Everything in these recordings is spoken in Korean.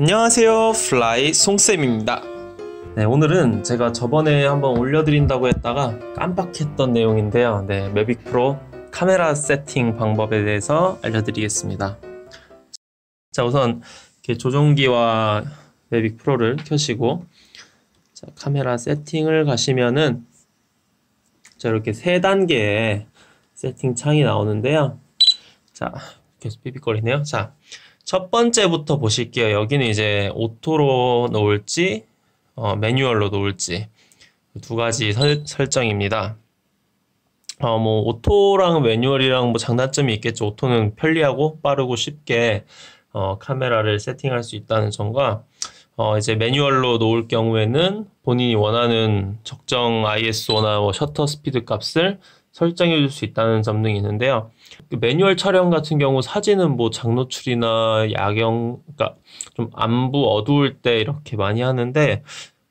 안녕하세요 플라이 송쌤입니다 네, 오늘은 제가 저번에 한번 올려드린다고 했다가 깜빡했던 내용인데요 네, 매빅 프로 카메라 세팅 방법에 대해서 알려드리겠습니다 자 우선 이렇게 조종기와 매빅 프로를 켜시고 자, 카메라 세팅을 가시면은 자, 이렇게 세 단계의 세팅 창이 나오는데요 자 계속 삐삐거리네요 자첫 번째부터 보실게요. 여기는 이제 오토로 놓을지 어, 매뉴얼로 놓을지 두 가지 설, 설정입니다. 어, 뭐 오토랑 매뉴얼이랑 뭐 장단점이 있겠죠. 오토는 편리하고 빠르고 쉽게 어, 카메라를 세팅할 수 있다는 점과 어, 이제 매뉴얼로 놓을 경우에는 본인이 원하는 적정 ISO나 뭐 셔터 스피드 값을 설정해 줄 수 있다는 점 등이 있는데요. 그 매뉴얼 촬영 같은 경우 사진은 뭐 장노출이나 야경, 그러니까 좀 안부 어두울 때 이렇게 많이 하는데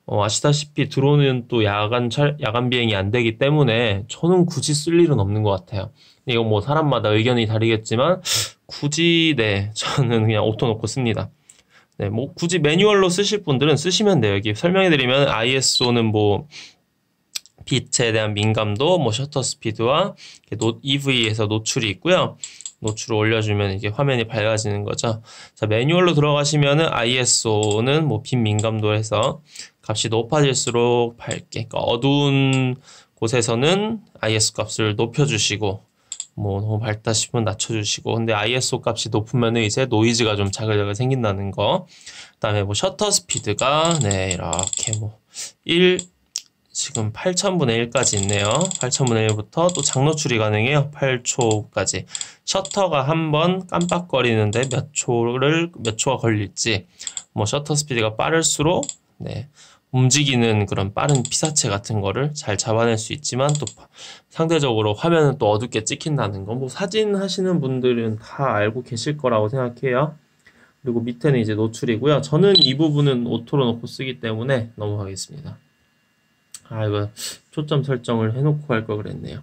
어, 아시다시피 드론은 또 야간 철, 야간 비행이 안 되기 때문에 저는 굳이 쓸 일은 없는 것 같아요. 이건 뭐 사람마다 의견이 다르겠지만 굳이 네 저는 그냥 오토 놓고 씁니다. 네, 뭐 굳이 매뉴얼로 쓰실 분들은 쓰시면 돼요. 여기 설명해드리면 ISO는 뭐 빛에 대한 민감도, 뭐 셔터 스피드와 노, EV에서 노출이 있고요. 노출을 올려주면 이게 화면이 밝아지는 거죠. 자, 매뉴얼로 들어가시면은 ISO는 뭐 빛 민감도 해서 값이 높아질수록 밝게, 그러니까 어두운 곳에서는 ISO 값을 높여주시고, 뭐 너무 밝다 싶으면 낮춰주시고, 근데 ISO 값이 높으면은 이제 노이즈가 좀 자글자글 생긴다는 거. 그 다음에 뭐 셔터 스피드가, 네, 이렇게 뭐, 1, 지금 8000분의 1까지 있네요. 8000분의 1부터 또 장노출이 가능해요. 8초까지. 셔터가 한번 깜빡거리는데 몇 초를, 몇 초가 걸릴지, 뭐 셔터 스피드가 빠를수록, 네, 움직이는 그런 빠른 피사체 같은 거를 잘 잡아낼 수 있지만 또 상대적으로 화면은 또 어둡게 찍힌다는 거. 뭐 사진 하시는 분들은 다 알고 계실 거라고 생각해요. 그리고 밑에는 이제 노출이고요. 저는 이 부분은 오토로 놓고 쓰기 때문에 넘어가겠습니다. 아 이거 초점 설정을 해놓고 할 걸 그랬네요.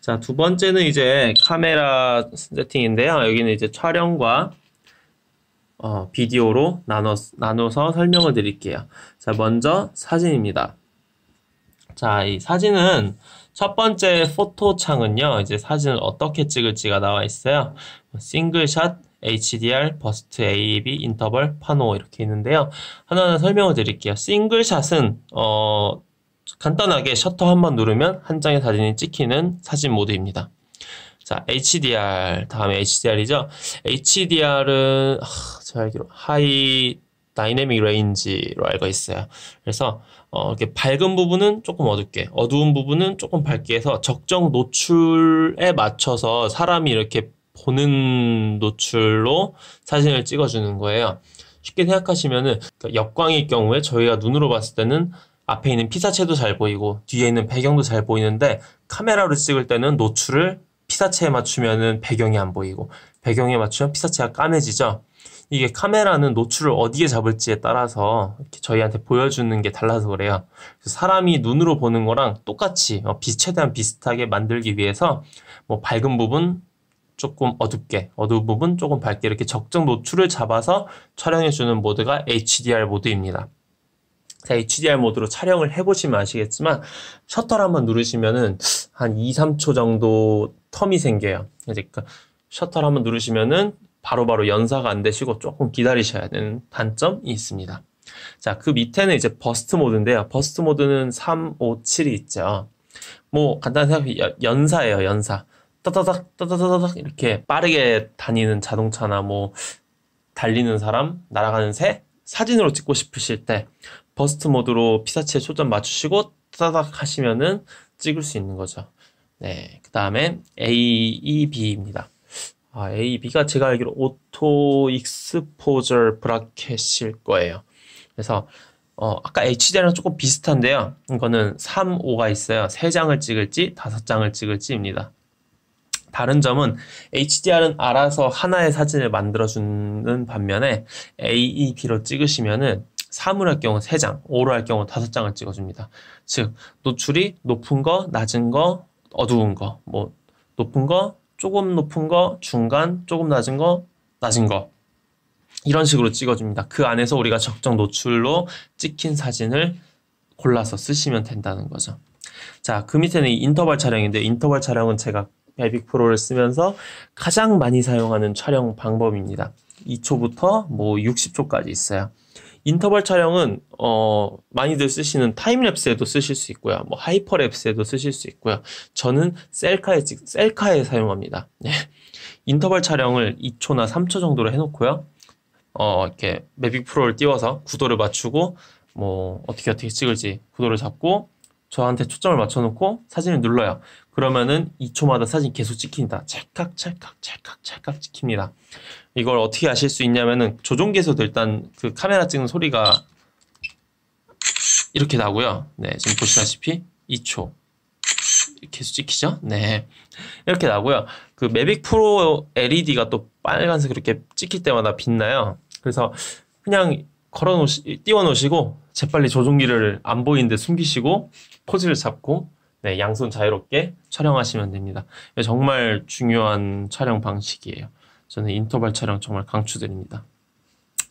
자두 번째는 이제 카메라 세팅인데요. 여기는 이제 촬영과 어, 비디오로 나눠, 나눠서 설명을 드릴게요. 자 먼저 사진입니다. 자이 사진은 첫 번째 포토 창은요. 이제 사진을 어떻게 찍을지가 나와 있어요. 싱글샷, HDR, 버스트, AEB, 인터벌, 파노 이렇게 있는데요. 하나하나 설명을 드릴게요. 싱글샷은 어 간단하게 셔터 한 번 누르면 한 장의 사진이 찍히는 사진 모드입니다. 자, HDR 다음에 HDR이죠. HDR은 아, 제가 알기로 하이 다이내믹 레인지로 알고 있어요. 그래서 어, 이렇게 밝은 부분은 조금 어둡게, 어두운 부분은 조금 밝게 해서 적정 노출에 맞춰서 사람이 이렇게 보는 노출로 사진을 찍어주는 거예요. 쉽게 생각하시면은 역광일 그러니까 경우에 저희가 눈으로 봤을 때는 앞에 있는 피사체도 잘 보이고 뒤에 있는 배경도 잘 보이는데 카메라로 찍을 때는 노출을 피사체에 맞추면은 배경이 안 보이고 배경에 맞추면 피사체가 까매지죠. 이게 카메라는 노출을 어디에 잡을지에 따라서 저희한테 보여주는 게 달라서 그래요. 사람이 눈으로 보는 거랑 똑같이 빛 어, 최대한 비슷하게 만들기 위해서 뭐 밝은 부분 조금 어둡게, 어두운 부분 조금 밝게 이렇게 적정 노출을 잡아서 촬영해주는 모드가 HDR 모드입니다. HDR 모드로 촬영을 해보시면 아시겠지만 셔터를 한번 누르시면은 한 2, 3초 정도 텀이 생겨요. 그러니까 셔터를 한번 누르시면은 바로바로 바로 연사가 안 되시고 조금 기다리셔야 되는 단점이 있습니다. 자, 그 밑에는 이제 버스트 모드인데요. 버스트 모드는 3, 5, 7이 있죠. 뭐 간단하게 연사예요, 연사. 따다닥 따다다닥 이렇게 빠르게 다니는 자동차나 뭐 달리는 사람, 날아가는 새 사진으로 찍고 싶으실 때 버스트 모드로 피사체 초점 맞추시고 따닥 하시면은 찍을 수 있는 거죠. 네. 그 다음에 AEB입니다. 아, AEB가 제가 알기로 오토 익스포저 브라켓일 거예요. 그래서 어, 아까 HD랑 조금 비슷한데요. 이거는 3, 5가 있어요. 3장을 찍을지 5장을 찍을지입니다. 다른 점은 HDR은 알아서 하나의 사진을 만들어주는 반면에 AEP로 찍으시면은 사물할 경우 3장, 오로 할 경우 5장을 찍어줍니다. 즉, 노출이 높은 거, 낮은 거, 어두운 거, 뭐, 높은 거, 조금 높은 거, 중간, 조금 낮은 거, 낮은 거. 이런 식으로 찍어줍니다. 그 안에서 우리가 적정 노출로 찍힌 사진을 골라서 쓰시면 된다는 거죠. 자, 그 밑에는 인터벌 촬영인데, 인터벌 촬영은 제가 에픽 프로를 쓰면서 가장 많이 사용하는 촬영 방법입니다. 2초부터 뭐 60초까지 있어요. 인터벌 촬영은 어 많이들 쓰시는 타임랩스에도 쓰실 수 있고요. 뭐 하이퍼랩스에도 쓰실 수 있고요. 저는 셀카에 찍 셀카에 사용합니다. 네. 인터벌 촬영을 2초나 3초 정도로 해 놓고요. 어 이렇게 매빅 프로를 띄워서 구도를 맞추고 뭐 어떻게 어떻게 찍을지 구도를 잡고 저한테 초점을 맞춰놓고 사진을 눌러요. 그러면은 2초마다 사진 계속 찍힌다. 찰칵, 찰칵, 찰칵, 찰칵 찍힙니다. 이걸 어떻게 아실 수 있냐면은 조종기에서도 일단 그 카메라 찍는 소리가 이렇게 나고요. 네, 지금 보시다시피 2초. 계속 찍히죠? 네. 이렇게 나고요. 그 매빅 프로 LED가 또 빨간색 이렇게 찍힐 때마다 빛나요. 그래서 그냥 걸어 놓으시, 띄워 놓으시고 재빨리 조종기를 안 보이는데 숨기시고 포즈를 잡고 네, 양손 자유롭게 촬영하시면 됩니다. 정말 중요한 촬영 방식이에요. 저는 인터벌 촬영 정말 강추드립니다.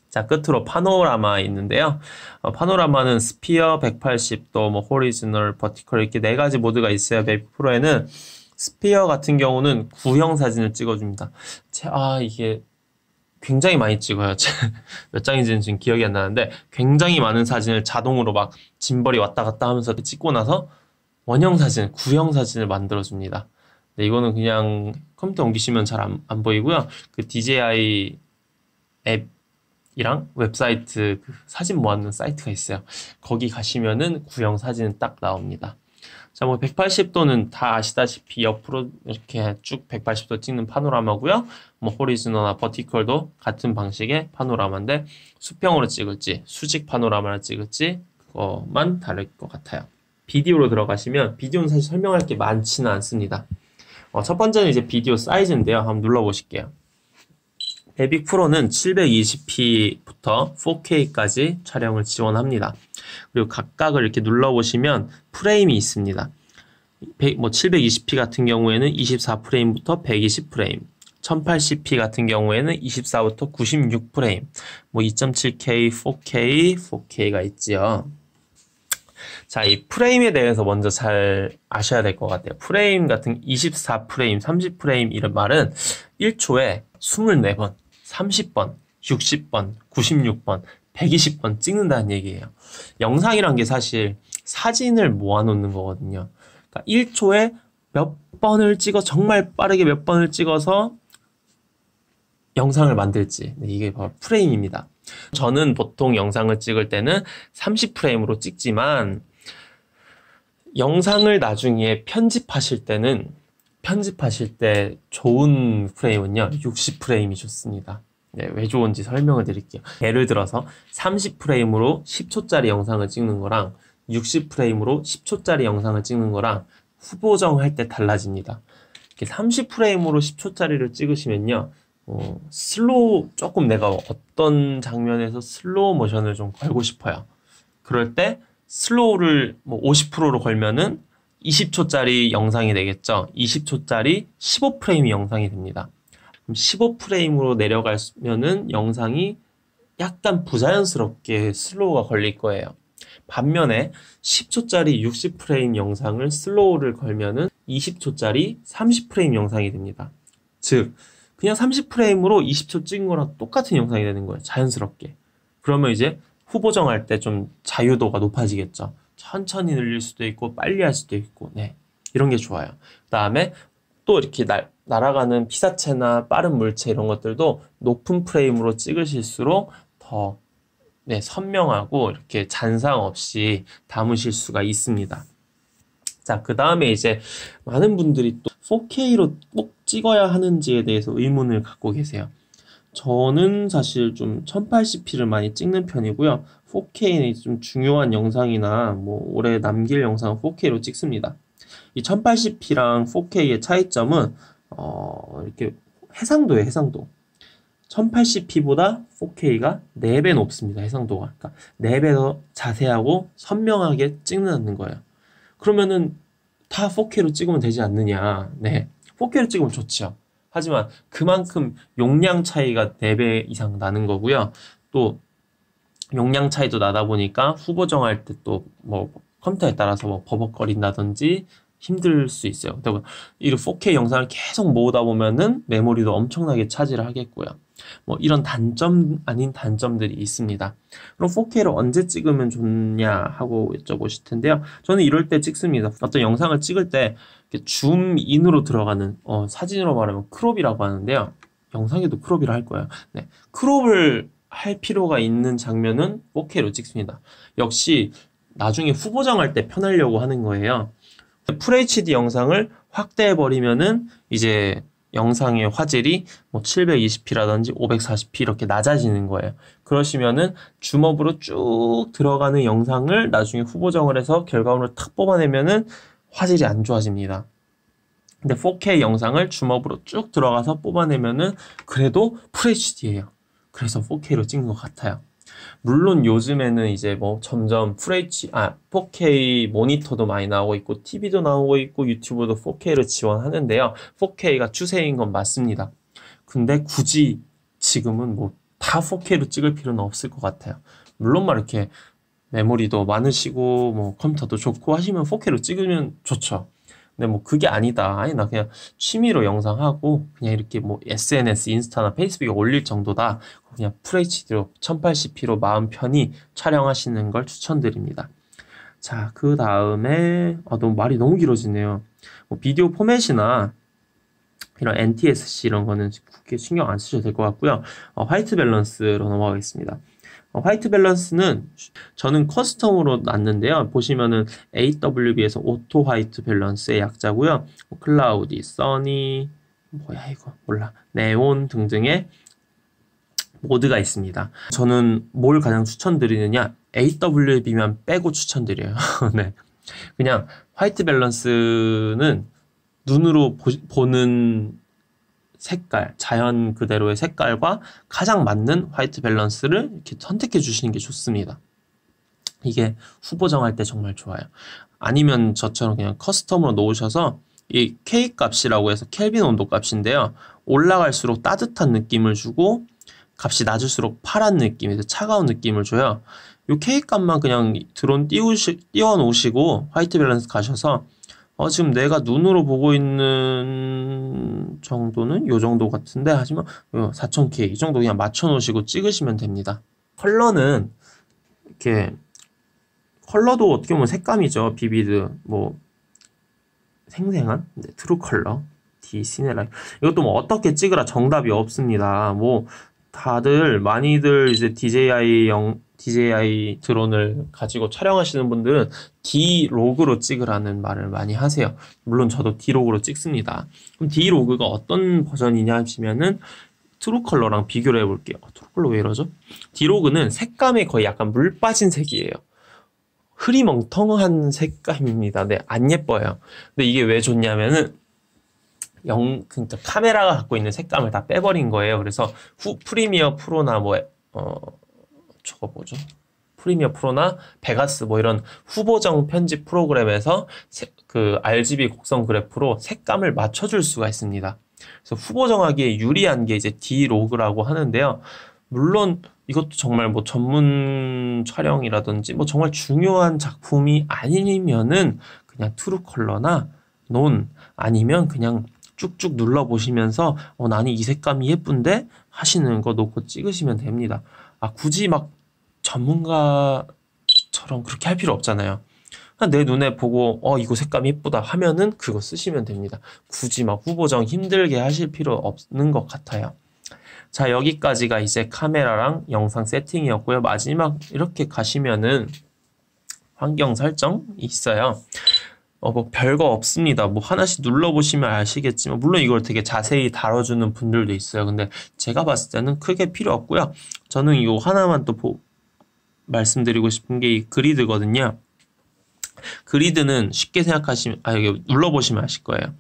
자, 끝으로 파노라마 있는데요. 어, 파노라마는 스피어 180도, 뭐, 호리지널, 버티컬 이렇게 네 가지 모드가 있어요. 베이프 프로에는 스피어 같은 경우는 구형 사진을 찍어줍니다. 아, 이게 굉장히 많이 찍어요. 몇 장인지는 지금 기억이 안 나는데 굉장히 많은 사진을 자동으로 막 짐벌이 왔다 갔다 하면서 찍고 나서 원형 사진, 구형 사진을 만들어 줍니다. 근 이거는 그냥 컴퓨터 옮기시면 잘안 안 보이고요. 그 DJI 앱이랑 웹사이트 그 사진 모아놓는 사이트가 있어요. 거기 가시면은 구형 사진 딱 나옵니다. 자, 뭐 180도는 다 아시다시피 옆으로 이렇게 쭉 180도 찍는 파노라마고요. 뭐 호리즈너나 버티컬도 같은 방식의 파노라마인데 수평으로 찍을지 수직 파노라마를 찍을지 그거만 다를 것 같아요. 비디오로 들어가시면 비디오는 사실 설명할 게 많지는 않습니다. 어, 첫 번째는 이제 비디오 사이즈인데요. 한번 눌러보실게요. 에픽 프로는 720p부터 4K까지 촬영을 지원합니다. 그리고 각각을 이렇게 눌러보시면 프레임이 있습니다. 뭐 720p 같은 경우에는 24프레임부터 120프레임, 1080p 같은 경우에는 24부터 96프레임, 뭐 2.7K, 4K, 4K가 있지요. 자, 이 프레임에 대해서 먼저 잘 아셔야 될 것 같아요. 프레임 같은 24프레임, 30프레임 이런 말은 1초에 24번 30번, 60번, 96번, 120번 찍는다는 얘기예요. 영상이란 게 사실 사진을 모아놓는 거거든요. 그러니까 1초에 몇 번을 찍어 정말 빠르게 몇 번을 찍어서 영상을 만들지 네, 이게 바로 프레임입니다. 저는 보통 영상을 찍을 때는 30프레임으로 찍지만 영상을 나중에 편집하실 때는 편집하실 때 좋은 프레임은요, 60프레임이 좋습니다. 네, 왜 좋은지 설명을 드릴게요. 예를 들어서 30프레임으로 10초짜리 영상을 찍는 거랑 60프레임으로 10초짜리 영상을 찍는 거랑 후보정 할 때 달라집니다. 이렇게 30프레임으로 10초짜리를 찍으시면요. 어, 슬로우, 조금 내가 어떤 장면에서 슬로우 모션을 좀 걸고 싶어요. 그럴 때 슬로우를 뭐 50%로 걸면은 20초짜리 영상이 되겠죠. 20초짜리 1 5프레임 영상이 됩니다. 그럼 15프레임으로 내려가면은 영상이 약간 부자연스럽게 슬로우가 걸릴 거예요. 반면에 10초짜리 60프레임 영상을 슬로우를 걸면은 20초짜리 30프레임 영상이 됩니다. 즉, 그냥 30프레임으로 20초 찍은 거랑 똑같은 영상이 되는 거예요. 자연스럽게. 그러면 이제 후보정할 때 좀 자유도가 높아지겠죠. 천천히 늘릴 수도 있고 빨리 할 수도 있고 네 이런 게 좋아요. 그 다음에 또 이렇게 날, 날아가는 피사체나 빠른 물체 이런 것들도 높은 프레임으로 찍으실수록 더 네, 선명하고 이렇게 잔상 없이 담으실 수가 있습니다. 자, 그 다음에 이제 많은 분들이 또 4K로 꼭 찍어야 하는지에 대해서 의문을 갖고 계세요. 저는 사실 좀 1080p를 많이 찍는 편이고요. 4K 좀 중요한 영상이나 뭐 오래 남길 영상 4K로 찍습니다. 이 1080p랑 4K의 차이점은 어 이렇게 해상도예 해상도. 1080p보다 4K가 4배 높습니다, 해상도가. 그러니까 4배 더 자세하고 선명하게 찍는다는 거예요. 그러면은 다 4K로 찍으면 되지 않느냐. 네. 4K로 찍으면 좋죠. 하지만 그만큼 용량 차이가 4배 이상 나는 거고요. 또 용량 차이도 나다 보니까 후보 정할 때 또 뭐 컴퓨터에 따라서 뭐 버벅거린다든지 힘들 수 있어요. 근데 뭐 이 4K 영상을 계속 모으다 보면은 메모리도 엄청나게 차지를 하겠고요. 뭐 이런 단점 아닌 단점들이 있습니다. 그럼 4K를 언제 찍으면 좋냐 하고 여쭤보실 텐데요. 저는 이럴 때 찍습니다. 어떤 영상을 찍을 때줌 인으로 들어가는 어, 사진으로 말하면 크롭이라고 하는데요. 영상에도 크롭이라 할 거예요. 네, 크롭을 할 필요가 있는 장면은 4K로 찍습니다. 역시 나중에 후보정할 때 편하려고 하는 거예요. FHD 영상을 확대해버리면은 이제 영상의 화질이 뭐 720p라든지 540p 이렇게 낮아지는 거예요. 그러시면은 줌업으로 쭉 들어가는 영상을 나중에 후보정을 해서 결과물을 탁 뽑아내면은 화질이 안 좋아집니다. 근데 4K 영상을 줌업으로 쭉 들어가서 뽑아내면은 그래도 FHD예요. 그래서 4K로 찍은 것 같아요. 물론 요즘에는 이제 뭐 점점 FH, 아, 4K 모니터도 많이 나오고 있고, TV도 나오고 있고, 유튜브도 4K를 지원하는데요. 4K가 추세인 건 맞습니다. 근데 굳이 지금은 뭐 다 4K로 찍을 필요는 없을 것 같아요. 물론 막 이렇게 메모리도 많으시고, 뭐 컴퓨터도 좋고 하시면 4K로 찍으면 좋죠. 근데 뭐 그게 아니다. 아니, 나 그냥 취미로 영상하고 그냥 이렇게 뭐 SNS, 인스타나 페이스북에 올릴 정도다. 그냥 FHD로 1080p로 마음 편히 촬영하시는 걸 추천드립니다. 자, 그 다음에, 아, 너무 말이 너무 길어지네요. 뭐 비디오 포맷이나 이런 NTSC 이런 거는 크게 신경 안 쓰셔도 될 것 같고요. 어, 화이트 밸런스로 넘어가겠습니다. 어, 화이트 밸런스는 저는 커스텀으로 놨는데요. 보시면은 AWB에서 오토 화이트 밸런스의 약자고요. 뭐 클라우디, 써니, 뭐야 이거 몰라, 네온 등등의 모드가 있습니다. 저는 뭘 가장 추천드리느냐? AWB만 빼고 추천드려요. 네. 그냥 화이트 밸런스는 눈으로 보, 보는 색깔, 자연 그대로의 색깔과 가장 맞는 화이트 밸런스를 이렇게 선택해 주시는 게 좋습니다. 이게 후보 정할 때 정말 좋아요. 아니면 저처럼 그냥 커스텀으로 놓으셔서 이 K 값이라고 해서 켈빈 온도 값인데요. 올라갈수록 따뜻한 느낌을 주고 값이 낮을수록 파란 느낌에서 차가운 느낌을 줘요. 이 K 값만 그냥 드론 띄우시, 띄워 놓으시고 화이트 밸런스 가셔서 어, 지금 내가 눈으로 보고 있는 정도는 요 정도 같은데 하지만 4000K 어, 이 정도 그냥 맞춰 놓으시고 찍으시면 됩니다. 컬러는 이렇게 컬러도 어떻게 보면 색감이죠. 비비드 뭐 생생한 네, 트루 컬러 디시네라 이것도 뭐 어떻게 찍으라 정답이 없습니다. 뭐 다들 많이들 이제 DJI 영 DJI 드론을 가지고 촬영하시는 분들은 D로그로 찍으라는 말을 많이 하세요. 물론 저도 D로그로 찍습니다. 그럼 D로그가 어떤 버전이냐 하시면은 트루컬러랑 비교를 해볼게요. 어, 트루컬러 왜 이러죠? D로그는 색감에 거의 약간 물 빠진 색이에요. 흐리멍텅한 색감입니다. 네, 안 예뻐요. 근데 이게 왜 좋냐면은 영 그러니까 카메라가 갖고 있는 색감을 다 빼버린 거예요. 그래서 후 프리미어 프로나 뭐어 저거 뭐죠? 프리미어 프로나 베가스 뭐 이런 후보정 편집 프로그램에서 세, 그 RGB 곡선 그래프로 색감을 맞춰줄 수가 있습니다. 그래서 후보정하기에 유리한 게 이제 D로그라고 하는데요. 물론 이것도 정말 뭐 전문 촬영이라든지 뭐 정말 중요한 작품이 아니면은 그냥 트루 컬러나 논 아니면 그냥 쭉쭉 눌러 보시면서 어, 나는 이 색감이 예쁜데 하시는 거 놓고 찍으시면 됩니다. 아 굳이 막 전문가처럼 그렇게 할 필요 없잖아요. 내 눈에 보고 어 이거 색감 이 예쁘다 하면은 그거 쓰시면 됩니다. 굳이 막 후보정 힘들게 하실 필요 없는 것 같아요. 자 여기까지가 이제 카메라랑 영상 세팅이었고요. 마지막 이렇게 가시면은 환경 설정 있어요. 어, 뭐 별거 없습니다. 뭐 하나씩 눌러보시면 아시겠지만, 물론 이걸 되게 자세히 다뤄주는 분들도 있어요. 근데 제가 봤을 때는 크게 필요 없고요. 저는 이 하나만 또 보, 말씀드리고 싶은 게 이 그리드거든요. 그리드는 쉽게 생각하시면, 아, 이게 눌러보시면 아실 거예요.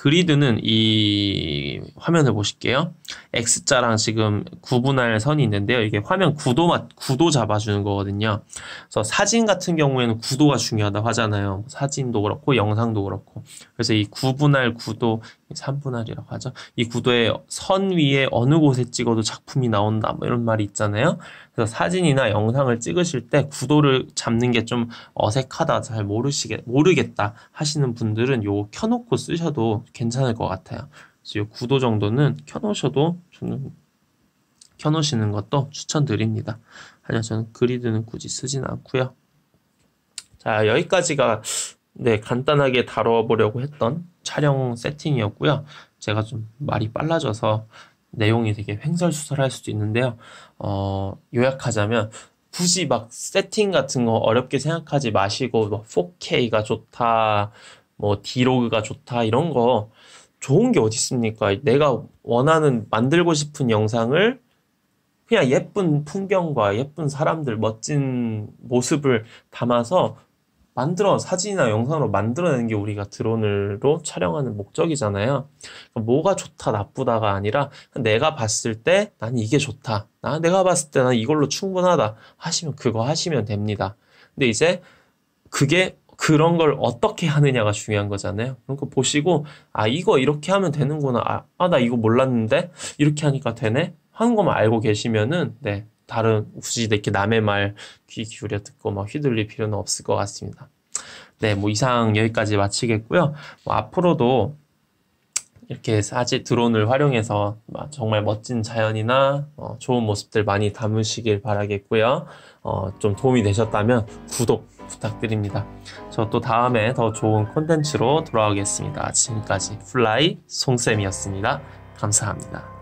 그리드는 이 화면을 보실게요. X자랑 지금 구분할 선이 있는데요. 이게 화면 구도, 구도 잡아주는 거거든요. 그래서 사진 같은 경우에는 구도가 중요하다고 하잖아요. 사진도 그렇고 영상도 그렇고. 그래서 이 구분할 구도, 3분할이라고 하죠. 이 구도의 선 위에 어느 곳에 찍어도 작품이 나온다. 뭐 이런 말이 있잖아요. 그래서 사진이나 영상을 찍으실 때 구도를 잡는 게 좀 어색하다, 잘 모르시게, 모르겠다 하시는 분들은 요 켜놓고 쓰셔도 괜찮을 것 같아요. 그래서 요 구도 정도는 켜놓으셔도 저는 켜놓으시는 것도 추천드립니다. 아니요, 저는 그리드는 굳이 쓰진 않고요. 자, 여기까지가 네, 간단하게 다뤄보려고 했던 촬영 세팅이었고요. 제가 좀 말이 빨라져서 내용이 되게 횡설수설할 수도 있는데요. 어, 요약하자면 굳이 막 세팅 같은 거 어렵게 생각하지 마시고 4K가 좋다, 뭐 디로그가 좋다 이런 거 좋은 게 어디 있습니까? 내가 원하는 만들고 싶은 영상을 그냥 예쁜 풍경과 예쁜 사람들 멋진 모습을 담아서 만들어 사진이나 영상으로 만들어내는 게 우리가 드론으로 촬영하는 목적이잖아요. 그러니까 뭐가 좋다 나쁘다가 아니라 내가 봤을 때 난 이게 좋다. 나 아, 내가 봤을 때 난 이걸로 충분하다 하시면 그거 하시면 됩니다. 근데 이제 그게 그런 걸 어떻게 하느냐가 중요한 거잖아요. 그런 그러니까 거 보시고 아 이거 이렇게 하면 되는구나. 아나 아, 아 이거 몰랐는데 이렇게 하니까 되네. 하는 것만 알고 계시면은 네 다른 굳이 이렇게 남의 말 귀 기울여 듣고 막 뭐 휘둘릴 필요는 없을 것 같습니다. 네, 뭐 이상 여기까지 마치겠고요. 뭐 앞으로도 이렇게 사진 드론을 활용해서 정말 멋진 자연이나 어, 좋은 모습들 많이 담으시길 바라겠고요. 어, 좀 도움이 되셨다면 구독 부탁드립니다. 저 또 다음에 더 좋은 콘텐츠로 돌아오겠습니다. 지금까지 플라이 송쌤이었습니다. 감사합니다.